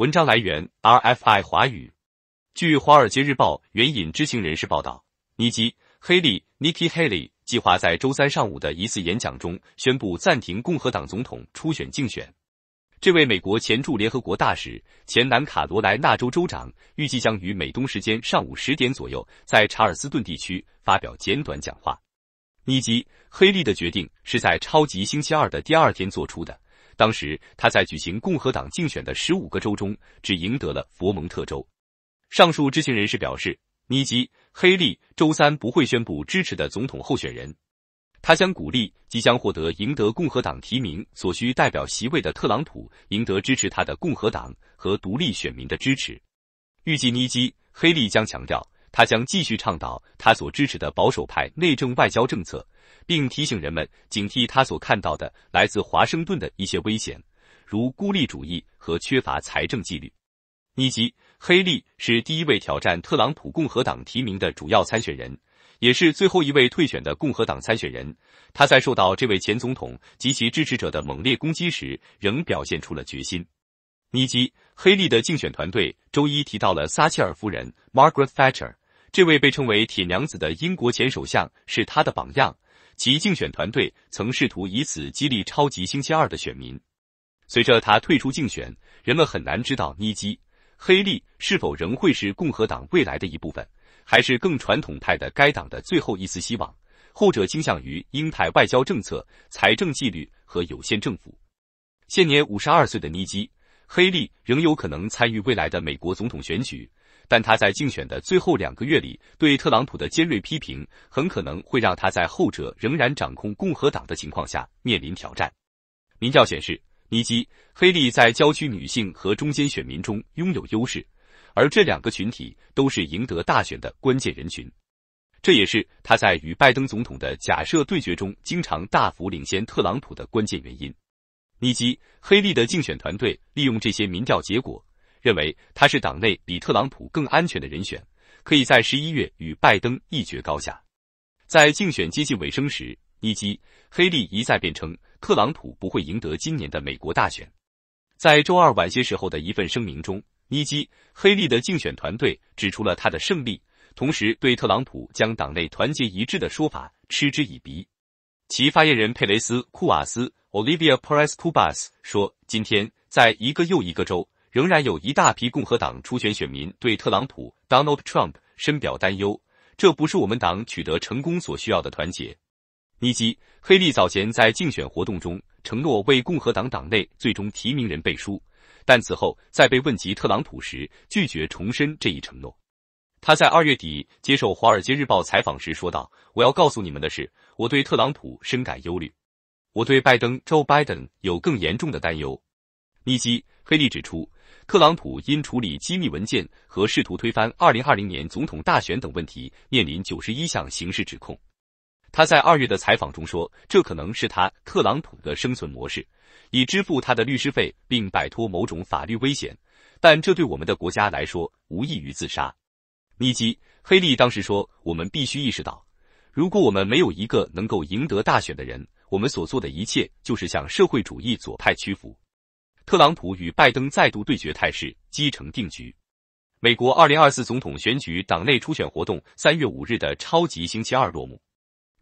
文章来源：RFI 华语。据《华尔街日报》援引知情人士报道，尼基·黑利 （Nikki Haley） 计划在周三上午的一次演讲中宣布暂停共和党总统初选竞选。这位美国前驻联合国大使、前南卡罗来纳州州长，预计将于美东时间上午十点左右，在查尔斯顿地区发表简短讲话。尼基·黑利的决定是在超级星期二的第二天做出的。当时他在举行共和党竞选的十五个州中，只赢得了佛蒙特州。上述知情人士表示，尼基·黑利周三不会宣布支持的总统候选人，他将鼓励即将获得赢得共和党提名所需代表席位的特朗普赢得支持他的共和党和独立选民的支持。预计尼基·黑利将强调，他将继续倡导他所支持的保守派内政外交政策。并提醒人们警惕他所看到的来自华盛顿的一些危险，如孤立主义和缺乏财政纪律。尼基·黑利是第一位挑战特朗普共和党提名的主要参选人，也是最后一位退选的共和党参选人。他在受到这位前总统及其支持者的猛烈攻击时，仍表现出了决心。尼基·黑利的竞选团队周一提到了撒切尔夫人 Margaret Thatcher，这位被称为“铁娘子”的英国前首相是他的榜样。其竞选团队曾试图以此激励超级星期二的选民。随着他退出竞选，人们很难知道尼基·黑利是否仍会是共和党未来的一部分，还是更传统派的该党的最后一丝希望。后者倾向于鹰派外交政策、财政纪律和有限政府。现年五十二岁的尼基。黑利仍有可能参与未来的美国总统选举，但他在竞选的最后两个月里对特朗普的尖锐批评，很可能会让他在后者仍然掌控共和党的情况下面临挑战。民调显示，尼基·黑利在郊区女性和中间选民中拥有优势，而这两个群体都是赢得大选的关键人群。这也是他在与拜登总统的假设对决中经常大幅领先特朗普的关键原因。尼基·黑利的竞选团队利用这些民调结果，认为他是党内比特朗普更安全的人选，可以在十一月与拜登一决高下。在竞选接近尾声时，尼基·黑利一再辩称特朗普不会赢得今年的美国大选。在周二晚些时候的一份声明中，尼基·黑利的竞选团队指出了他的胜利，同时对特朗普将党内团结一致的说法嗤之以鼻。其发言人佩雷斯·库瓦斯 （Olivia Perez Cubas） 说：“今天，在一个又一个州，仍然有一大批共和党初选选民对特朗普 （Donald Trump） 深表担忧。这不是我们党取得成功所需要的团结。”尼基·黑利早前在竞选活动中承诺为共和党党内最终提名人背书，但此后在被问及特朗普时，拒绝重申这一承诺。他在二月底接受《华尔街日报》采访时说道：“我要告诉你们的是，我对特朗普深感忧虑，我对拜登 Joe Biden 有更严重的担忧。”密基·黑利指出，特朗普因处理机密文件和试图推翻二零二零年总统大选等问题，面临九十一项刑事指控。他在二月的采访中说：“这可能是他特朗普的生存模式，以支付他的律师费并摆脱某种法律危险，但这对我们的国家来说无异于自杀。”尼基·黑利当时说：“我们必须意识到，如果我们没有一个能够赢得大选的人，我们所做的一切就是向社会主义左派屈服。”特朗普与拜登再度对决态势，积成定局。美国二零二四总统选举党内初选活动三月五日的超级星期二落幕，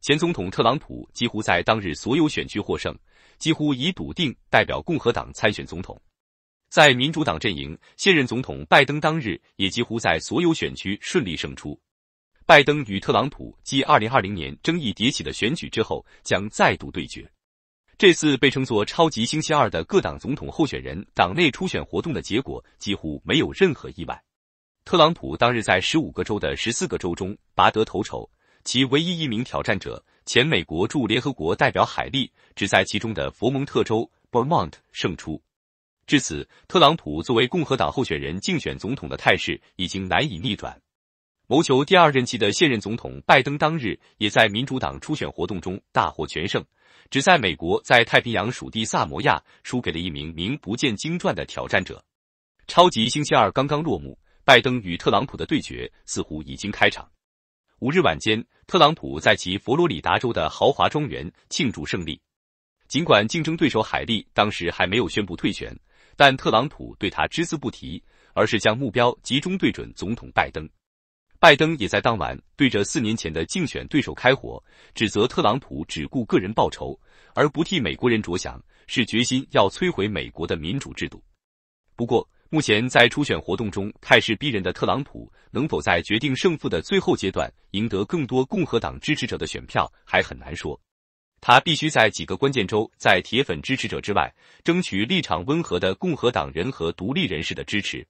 前总统特朗普几乎在当日所有选区获胜，几乎已笃定代表共和党参选总统。在民主党阵营，现任总统拜登当日也几乎在所有选区顺利胜出。拜登与特朗普继二零二零年争议迭起的选举之后，将再度对决。这次被称作“超级星期二”的各党总统候选人党内初选活动的结果几乎没有任何意外。特朗普当日在十五个州的十四个州中拔得头筹，其唯一一名挑战者前美国驻联合国代表海利只在其中的佛蒙特州 （Vermont） 胜出。至此，特朗普作为共和党候选人竞选总统的态势已经难以逆转。谋求第二任期的现任总统拜登当日也在民主党初选活动中大获全胜，只在美国在太平洋属地萨摩亚输给了一名名不见经传的挑战者。超级星期二刚刚落幕，拜登与特朗普的对决似乎已经开场。五日晚间，特朗普在其佛罗里达州的豪华庄园庆祝胜利，尽管竞争对手海利当时还没有宣布退选。但特朗普对他只字不提，而是将目标集中对准总统拜登。拜登也在当晚对着四年前的竞选对手开火，指责特朗普只顾个人报仇，而不替美国人着想，是决心要摧毁美国的民主制度。不过，目前在初选活动中态势逼人的特朗普，能否在决定胜负的最后阶段赢得更多共和党支持者的选票，还很难说。他必须在几个关键州，在铁粉支持者之外，争取立场温和的共和党人和独立人士的支持。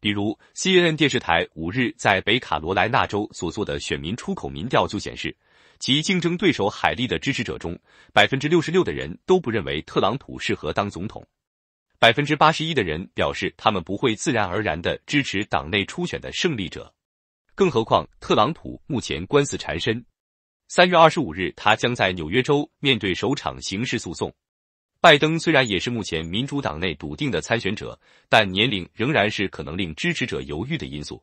比如，CNN 电视台五日在北卡罗来纳州所做的选民出口民调就显示，其竞争对手海利的支持者中，百分之六十六的人都不认为特朗普适合当总统，百分之八十一的人表示他们不会自然而然的支持党内初选的胜利者，更何况特朗普目前官司缠身。三月二十五日，他将在纽约州面对首场刑事诉讼。拜登虽然也是目前民主党内笃定的参选者，但年龄仍然是可能令支持者犹豫的因素。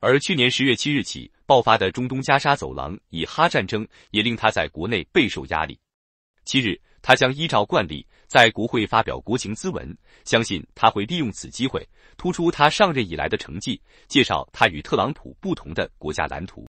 而去年十月七日起爆发的中东加沙走廊以哈战争也令他在国内备受压力。七日，他将依照惯例在国会发表国情咨文，相信他会利用此机会突出他上任以来的成绩，介绍他与特朗普不同的国家蓝图。